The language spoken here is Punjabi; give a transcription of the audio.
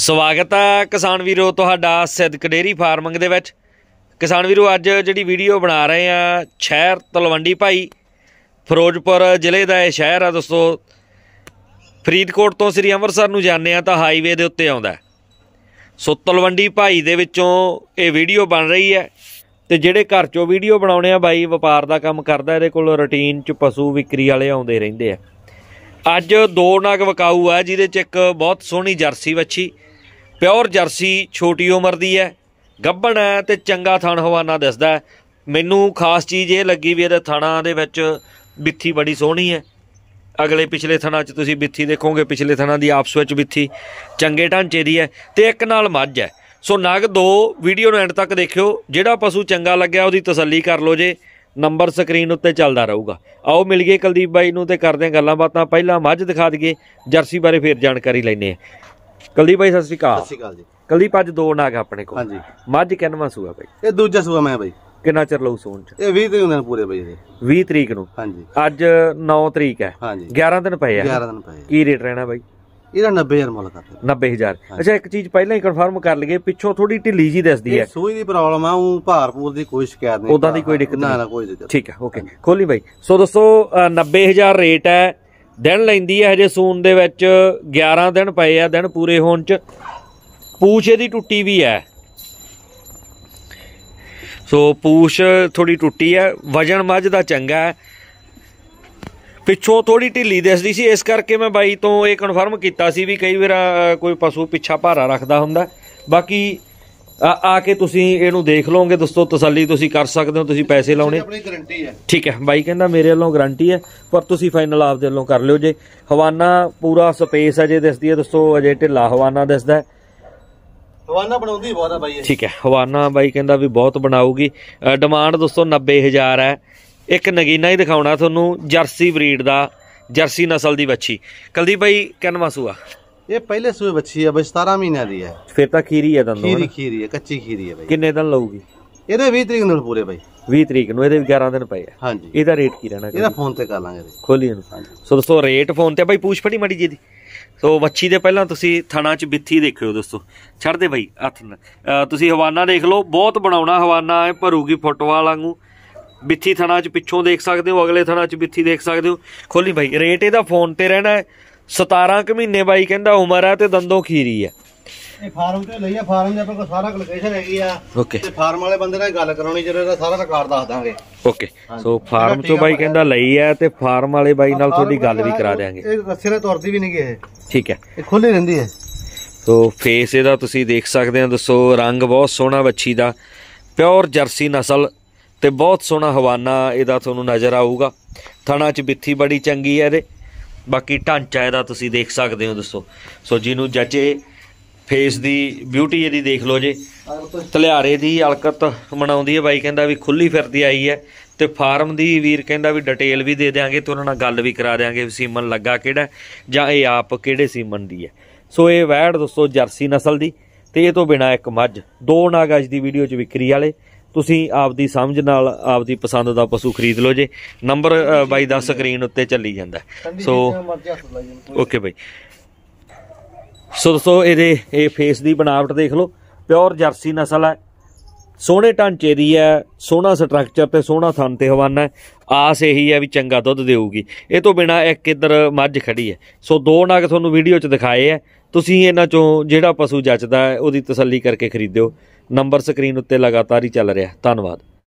ਸਵਾਗਤ ਆ ਕਿਸਾਨ ਵੀਰੋ ਤੁਹਾਡਾ ਸਿੱਧਕ ਡੇਰੀ ਫਾਰਮਿੰਗ ਦੇ ਵਿੱਚ ਕਿਸਾਨ ਵੀਰੋ ਅੱਜ ਜਿਹੜੀ ਵੀਡੀਓ ਬਣਾ ਰਹੇ ਆ ਸ਼ਹਿਰ ਤਲਵੰਡੀ ਭਾਈ ਫਿਰੋਜ਼ਪੁਰ ਜ਼ਿਲ੍ਹੇ ਦਾ ਇਹ ਸ਼ਹਿਰ ਆ ਦੋਸਤੋ ਫਰੀਦਕੋਟ ਤੋਂ ਸ੍ਰੀ ਅੰਮ੍ਰਿਤਸਰ ਨੂੰ ਜਾਂਦੇ ਆ ਤਾਂ ਹਾਈਵੇ ਦੇ ਉੱਤੇ ਆਉਂਦਾ ਸੋ ਤਲਵੰਡੀ ਭਾਈ ਦੇ ਵਿੱਚੋਂ ਇਹ ਵੀਡੀਓ ਬਣ ਰਹੀ ਹੈ ਤੇ ਜਿਹੜੇ ਘਰ ਚੋਂ ਵੀਡੀਓ ਬਣਾਉਣੇ ਆ ਬਾਈ ਵਪਾਰ ਦਾ ਕੰਮ ਕਰਦਾ ਇਹਦੇ ਕੋਲ ਰੁਟੀਨ ਚ ਪਸ਼ੂ ਵਿਕਰੀ ਵਾਲੇ ਆਉਂਦੇ ਰਹਿੰਦੇ ਆ ਅੱਜ ਦੋ ਨਗ ਵਕਾਊ ਆ ਜਿਹਦੇ ਚ ਇੱਕ ਬਹੁਤ ਸੋਹਣੀ ਜਰਸੀ ਵੱਛੀ ਪਿਓਰ ਜਰਸੀ ਛੋਟੀ ਉਮਰ ਦੀ ਹੈ ਗੱਭਣ ਹੈ ਤੇ ਚੰਗਾ ਥਣ ਹਵਾਨਾ ਦਿਸਦਾ ਮੈਨੂੰ ਖਾਸ ਚੀਜ਼ ਇਹ ਲੱਗੀ ਵੀ ਇਹਦੇ ਥਣਾਂ ਦੇ ਵਿੱਚ ਬਿੱਥੀ ਬੜੀ ਸੋਹਣੀ ਹੈ ਅਗਲੇ ਪਿਛਲੇ ਥਣਾਂ 'ਚ ਤੁਸੀਂ ਬਿੱਥੀ ਦੇਖੋਗੇ ਪਿਛਲੇ ਥਣਾਂ ਦੀ ਆਪਸ ਵਿੱਚ ਬਿੱਥੀ ਚੰਗੇ ਢਾਂਚੇ ਦੀ ਹੈ ਤੇ ਇੱਕ ਨਾਲ ਮੱਝ ਹੈ ਸੋ ਨਗ ਦੋ ਵੀਡੀਓ ਨੂੰ ਐਂਡ ਤੱਕ ਦੇਖਿਓ ਜਿਹੜਾ ਪਸ਼ੂ ਚੰਗਾ ਲੱਗਿਆ ਉਹਦੀ ਤਸੱਲੀ ਕਰ ਲਓ ਜੇ ਨੰਬਰ ਸਕਰੀਨ ਉੱਤੇ ਚੱਲਦਾ ਰਹੂਗਾ ਆਓ ਮਿਲ ਗਏ ਕੁਲਦੀਪ ਬਾਈ ਨੂੰ ਤੇ ਕਰਦੇ ਹਾਂ ਗੱਲਾਂ ਬਾਤਾਂ ਪਹਿਲਾਂ ਮੱਝ ਦਿਖਾ ਦਈਏ ਜਰਸੀ ਬਾਰੇ ਫੇਰ ਜਾਣਕਾਰੀ ਲੈਣੇ ਆ ਕੁਲਦੀਪ ਬਾਈ ਸਤਿ ਸ਼੍ਰੀ ਅਕਾਲ ਸਤਿ ਸ਼੍ਰੀ ਅਕਾਲ ਜੀ ਕੁਲਦੀਪ ਅੱਜ ਦੋ ਨਾਗ ਆਪਣੇ ਕੋਲ ਹਾਂਜੀ ਮੱਝ ਕਿੰਨਵਾ ਸੂਆ ਬਾਈ ਇਹ ਦੂਜਾ ਸੂਆ ਮੈਂ ਬਾਈ ਕਿੰਨਾ ਚਿਰ ਲਊ ਸੋਣ ਚ ਇਹ 20 ਤਰੀਕ ਨੂੰ ਪੂਰੇ ਬਾਈ ਇਹ 20 ਤਰੀਕ ਨੂੰ ਹਾਂਜੀ ਅੱਜ 9 ਤਰੀਕ ਹੈ ਹਾਂਜੀ 11 ਦਿਨ ਪਏ ਆ 11 ਦਿਨ ਪਏ ਕੀ ਰੇਟ ਰਹਿਣਾ ਬਾਈ ਇਹਦਾ 90000 ਮੁੱਲ ਕਰ 90000 ਅੱਛਾ ਇੱਕ ਚੀਜ਼ ਪਹਿਲਾਂ ਹੀ ਕਨਫਰਮ ਕਰ ਲਈਏ ਪਿੱਛੋਂ ਥੋੜੀ ਢਿੱਲੀ ਜੀ ਦਿਸਦੀ ਹੈ ਸੂਈ ਦੀ ਪ੍ਰੋਬਲਮ ਆ ਉਹ ਭਾਰਪੂਰ ਦੀ ਕੋਈ ਸ਼ਿਕਾਇਤ ਨਹੀਂ ਉਦਾਂ ਦੀ ਕੋਈ ਦਿੱਕਤ ਨਹੀਂ ਨਾ ਕੋਈ ਦਿੱਕਤ ਠੀਕ ਹੈ ਓਕੇ ਖੋਲੀ ਬਾਈ ਸੋ ਦੋਸਤੋ 90000 ਰੇਟ ਹੈ ਦਿਨ ਲੈਂਦੀ ਹੈ ਹਜੇ ਸੂਨ ਦੇ ਵਿੱਚ 11 ਦਿਨ ਪਏ ਆ ਦਿਨ ਪੂਰੇ ਹੋਣ ਚ ਪੂਛ ਇਹਦੀ ਟੁੱਟੀ ਵੀ ਹੈ ਸੋ ਪੂਛ ਥੋੜੀ ਟੁੱਟੀ ਹੈ ਵਜਨ ਮੱਝ ਦਾ ਚੰਗਾ ਹੈ ਪਿੱਛੋਂ ਥੋੜੀ ਢਿੱਲੀ ਦਿਸਦੀ ਸੀ ਇਸ ਕਰਕੇ ਮੈਂ ਬਾਈ ਤੋਂ ਇਹ ਕਨਫਰਮ ਕੀਤਾ ਸੀ ਵੀ ਕਈ ਵਾਰ ਕੋਈ ਪਸ਼ੂ ਪਿੱਛਾ ਭਾਰਾ ਰੱਖਦਾ ਹੁੰਦਾ ਬਾਕੀ ਆ ਕੇ ਤੁਸੀਂ ਇਹਨੂੰ ਦੇਖ ਲਓਗੇ ਦੋਸਤੋ ਤਸੱਲੀ ਤੁਸੀਂ ਕਰ ਸਕਦੇ ਹੋ ਤੁਸੀਂ ਪੈਸੇ ਲਾਉਣੇ ਆਪਣੀ ਗਾਰੰਟੀ ਹੈ ਠੀਕ ਹੈ ਬਾਈ ਕਹਿੰਦਾ ਮੇਰੇ ਵੱਲੋਂ ਗਾਰੰਟੀ ਹੈ ਪਰ ਤੁਸੀਂ ਫਾਈਨਲ ਆਪ ਦੇ ਵੱਲੋਂ ਕਰ ਲਿਓ ਜੇ ਹਵਾਨਾ ਪੂਰਾ ਸਪੇਸ ਹੈ ਜੇ ਦਿਸਦੀ ਹੈ ਦੋਸਤੋ ਅਜੇ ਢਿੱਲਾ ਹਵਾਨਾ ਦਿਸਦਾ ਹੈ ਹਵਾਨਾ ਬਣਾਉਂਦੀ ਬਹੁਤ ਆ ਬਾਈ ਠੀਕ ਹੈ ਹਵਾਨਾ ਬਾਈ ਕਹਿੰਦਾ ਵੀ ਬਹੁਤ ਬਣਾਉਗੀ ਡਿਮਾਂਡ ਦੋਸਤੋ 90000 ਹੈ ਇੱਕ ਨਗੀਨਾ ਹੀ ਦਿਖਾਉਣਾ ਤੁਹਾਨੂੰ ਜਰਸੀ ਬਰੀਡ ਦਾ ਜਰਸੀ ਨਸਲ ਦੀ ਵੱਛੀ ਕਲਦੀਪ ਭਾਈ ਕਨਵਾ ਸੂਆ ਇਹ ਪਹਿਲੇ ਸੂਏ ਵੱਛੀ ਹੈ ਬਈ 17 ਮਹੀਨਿਆਂ ਦੀ ਹੈ ਫਿਰ ਤਾਂ ਖੀਰੀ ਹੈ ਦੰਦੋਂ ਖੀਰੀ ਖੀਰੀ ਹੈ ਕੱਚੀ ਖੀਰੀ ਹੈ ਭਾਈ ਕਿੰਨੇ ਦਿਨ ਲਊਗੀ ਇਹਦੇ 20 ਤਰੀਕ ਨੂੰ ਪੂਰੇ ਭਾਈ 20 ਤਰੀਕ ਨੂੰ ਇਹਦੇ 11 ਦਿਨ ਪਏ ਆ ਹਾਂਜੀ ਇਹਦਾ ਰੇਟ ਕੀ ਰਹਿਣਾ ਇਹਦਾ ਫੋਨ ਤੇ ਕਰ ਲਾਂਗੇ ਖੋਲੀ ਇਹਨੂੰ ਸੋ ਦੋਸਤੋ ਰੇਟ ਫੋਨ ਤੇ ਭਾਈ ਪੁੱਛ ਫੜੀ ਮੜੀ ਜੀ ਦੀ ਸੋ ਵੱਛੀ ਦੇ ਪਹਿਲਾਂ ਤੁਸੀਂ ਥਣਾ ਚ ਬਿੱਥੀ ਦੇਖਿਓ ਦੋਸਤੋ ਛੱਡ ਦੇ ਭਾਈ ਹੱਥ ਤੁਸੀਂ ਹਵਾਨਾ ਦੇਖ ਲਓ ਬਹੁਤ ਬਣਾਉਣਾ ਹਵਾਨਾ ਹੈ ਭਰੂਗੀ ਫੁੱਟਵਾਲ ਵਾਂਗੂ ਬਿੱਥੀ ਥਣਾ ਚ ਪਿੱਛੋਂ ਦੇਖ ਸਕਦੇ ਹੋ ਅਗਲੇ ਥਣਾ ਚ ਬਿੱਥੀ ਦੇਖ ਸਕਦੇ ਹੋ ਖੋਲੀ ਭਾਈ ਰੇਟ ਇਹਦਾ ਫੋਨ ਤੇ ਰਹਿਣਾ 17 ਕਿ ਮਹੀਨੇ ਬਾਈ ਕਹਿੰਦਾ ਉਮਰ ਆ ਤੇ ਦੰਦੋਂ ਖੀਰੀ ਹੈ ਇਹ ਫਾਰਮ ਤੇ ਲਈ ਆ ਫਾਰਮ ਦੇ ਆਪਾਂ ਕੋ ਸਾਰਾ ਲੋਕੇਸ਼ਨ ਹੈਗੀ ਆ ਓਕੇ ਤੇ ਫਾਰਮ ਵਾਲੇ ਬੰਦੇ ਨਾਲ ਗੱਲ ਕਰਾਉਣੀ ਜਦੋਂ ਦਾ ਸਾਰਾ ਰਿਕਾਰਡ ਦੱਸ ਦਾਂਗੇ ਓਕੇ ਸੋ ਫਾਰਮ ਤੋਂ ਬਾਈ ਕਹਿੰਦਾ ਲਈ ਆ ਤੇ ਫਾਰਮ ਵਾਲੇ ਬਾਈ ਨਾਲ ਤੁਹਾਡੀ ਗੱਲ ਵੀ ਕਰਾ ਦੇਾਂਗੇ ਇਹ ਸਿਰੇ ਨਾਲ ਤੁਰਦੀ ਵੀ ਨਹੀਂ ਗਏ ਠੀਕ ਹੈ ਇਹ ਖੁੱਲੀ ਰਹਿੰਦੀ ਹੈ ਸੋ ਫੇਸ ਇਹਦਾ ਤੁਸੀਂ ਦੇਖ ਸਕਦੇ ਆ ਦੱਸੋ ਰੰਗ ਬਹੁਤ ਸੋਹਣਾ ਵੱਛੀ ਦਾ ਪਿਓਰ ਜਰਸੀ ਨਸਲ ਤੇ ਬਹੁਤ ਸੋਹਣਾ ਹਵਾਨਾ ਇਹਦਾ ਤੁਹਾਨੂੰ ਨਜ਼ਰ ਆਊਗਾ ਥਣਾ 'ਚ ਬਿੱਥੀ ਬੜੀ ਚੰਗੀ ਹੈ ਇਹਦੇ ਬਾਕੀ ਢਾਂਚਾ ਇਹਦਾ ਤੁਸੀਂ ਦੇਖ ਸਕਦੇ ਹੋ ਦੋਸਤੋ ਸੋ ਜਿਹਨੂੰ ਜੱਜੇ ਫੇਸ ਦੀ ਬਿਊਟੀ ਇਹਦੀ ਦੇਖ ਲਓ ਜੇ ਤਲਿਆਰੇ ਦੀ ਹਲਕਤ ਮਣਾਉਂਦੀ ਹੈ ਬਾਈ ਕਹਿੰਦਾ ਵੀ ਖੁੱਲੀ ਫਿਰਦੀ ਆਈ ਹੈ ਤੇ ਫਾਰਮ ਦੀ ਵੀਰ ਕਹਿੰਦਾ ਵੀ ਡਿਟੇਲ ਵੀ ਦੇ ਦੇਾਂਗੇ ਤੇ ਉਹਨਾਂ ਨਾਲ ਗੱਲ ਵੀ ਕਰਾ ਦੇਾਂਗੇ ਸੀਮਨ ਲੱਗਾ ਕਿਹੜਾ ਜਾਂ ਇਹ ਆਪ ਕਿਹੜੇ ਸੀਮਨ ਦੀ ਹੈ ਸੋ ਇਹ ਵੈੜ ਦੋਸਤੋ ਜਰਸੀ ਨਸਲ ਦੀ ਤੇ ਇਹ ਤੋਂ ਬਿਨਾ ਇੱਕ ਮੱਝ ਦੋ ਨਾਗਾਜ ਦੀ ਵੀਡੀਓ 'ਚ ਵਿਕਰੀ ਵਾਲੇ ਤੁਸੀਂ ਆਪਦੀ ਸਮਝ ਨਾਲ ਆਪਦੀ ਪਸੰਦ ਦਾ ਪਸ਼ੂ ਖਰੀਦ ਲਓ ਜੇ ਨੰਬਰ ਬਾਈ ਦਾ ਸਕਰੀਨ ਉੱਤੇ ਚੱਲੀ ਜਾਂਦਾ ਸੋ ਓਕੇ ਬਾਈ ਸੋ ਦੋਸਤੋ ਇਹਦੇ ਇਹ ਫੇਸ ਦੀ ਬਣਾਵਟ ਦੇਖ ਲਓ ਪਿਓਰ ਜਰਸੀ ਨਸਲ ਹੈ ਸੋਹਣੇ ਢਾਂਚੇ ਦੀ ਹੈ ਸੋਹਣਾ ਸਟਰਕਚਰ ਤੇ ਸੋਹਣਾ ਥਣ ਤੇ ਹਵਾਨਾ ਆਸ ਇਹੀ ਹੈ ਵੀ ਚੰਗਾ ਦੁੱਧ ਦੇਊਗੀ ਇਹ ਤੋਂ ਬਿਨਾ ਇੱਕ ਇਧਰ ਮੱਝ ਖੜੀ ਹੈ ਸੋ ਦੋ ਨਾਗ ਤੁਹਾਨੂੰ ਵੀਡੀਓ 'ਚ ਦਿਖਾਏ ਹੈ ਤੁਸੀਂ ਇਹਨਾਂ ਚੋਂ ਜਿਹੜਾ ਪਸ਼ੂ ਜੱਚਦਾ ਹੈ ਉਹਦੀ ਤਸੱਲੀ ਕਰਕੇ ਖਰੀਦਿਓ ਨੰਬਰ ਸਕਰੀਨ ਉੱਤੇ ਲਗਾਤਾਰ ਹੀ ਚੱਲ ਰਿਹਾ ਧੰਨਵਾਦ